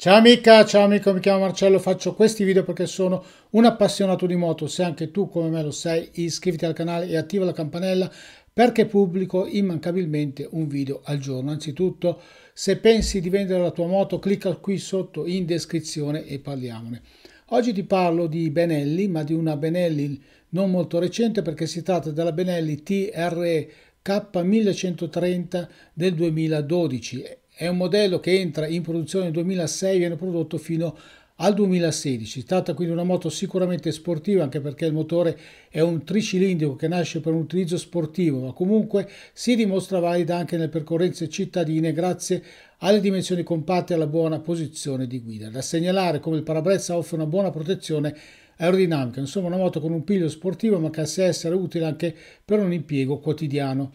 Ciao amica, ciao amico, mi chiamo Marcello, faccio questi video perché sono un appassionato di moto, se anche tu come me lo sei iscriviti al canale e attiva la campanella perché pubblico immancabilmente un video al giorno. Anzitutto se pensi di vendere la tua moto clicca qui sotto in descrizione e parliamone. Oggi ti parlo di Benelli ma di una Benelli non molto recente perché si tratta della Benelli TRE K1130 del 2012 è un modello che entra in produzione nel 2006 e viene prodotto fino al 2016. Si tratta quindi di una moto sicuramente sportiva anche perché il motore è un tricilindrico che nasce per un utilizzo sportivo ma comunque si dimostra valida anche nelle percorrenze cittadine grazie alle dimensioni compatte e alla buona posizione di guida. Da segnalare come il parabrezza offre una buona protezione aerodinamica, insomma una moto con un piglio sportivo ma che sa essere utile anche per un impiego quotidiano.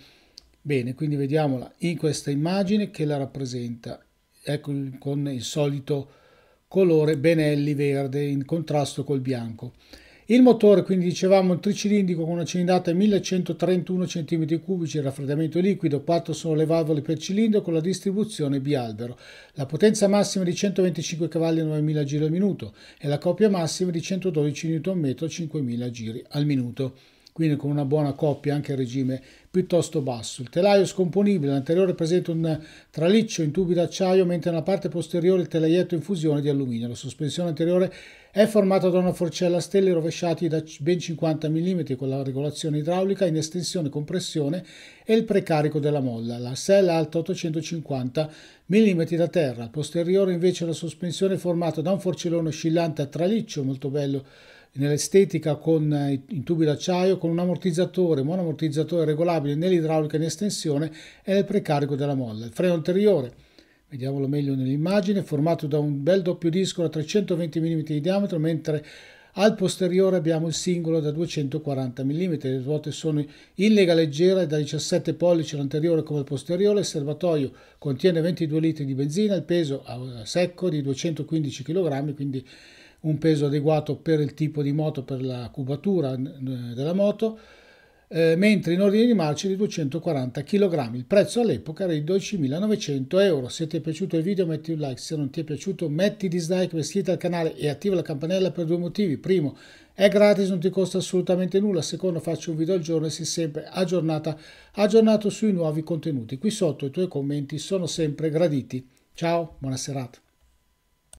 Bene, quindi vediamola in questa immagine che la rappresenta. Ecco con il solito colore Benelli verde in contrasto col bianco. Il motore, quindi dicevamo, un tricilindrico con una cilindrata di 1131 cm3, raffreddamento liquido, 4 sono le valvole per cilindro con la distribuzione bialbero. La potenza massima è di 125 cavalli a 9000 giri al minuto e la coppia massima di 112 Nm a 5000 giri al minuto quindi con una buona coppia anche a regime piuttosto basso. Il telaio è scomponibile, l'anteriore presenta un traliccio in tubi d'acciaio, mentre nella parte posteriore il telaietto in fusione di alluminio. La sospensione anteriore è formata da una forcella a stelle rovesciati da ben 50 mm con la regolazione idraulica in estensione compressione e il precarico della molla. La sella è alta 850 mm da terra. Al posteriore invece la sospensione è formata da un forcellone oscillante a traliccio molto bello nell'estetica con eh, i tubi d'acciaio con un ammortizzatore, monoammortizzatore regolabile nell'idraulica in estensione e nel precarico della molla. Il freno anteriore, vediamolo meglio nell'immagine, formato da un bel doppio disco da 320 mm di diametro, mentre al posteriore abbiamo il singolo da 240 mm, le ruote sono in lega leggera da 17 pollici l'anteriore come il posteriore, il serbatoio contiene 22 litri di benzina, il peso a secco di 215 kg, quindi un peso adeguato per il tipo di moto, per la cubatura della moto, eh, mentre in ordine di marcia di 240 kg. Il prezzo all'epoca era di 12.900 euro. Se ti è piaciuto il video metti un like, se non ti è piaciuto metti dislike, iscriviti al canale e attiva la campanella per due motivi. Primo, è gratis, non ti costa assolutamente nulla. Secondo, faccio un video al giorno e sei sempre aggiornata, aggiornato sui nuovi contenuti. Qui sotto i tuoi commenti sono sempre graditi. Ciao, buona serata.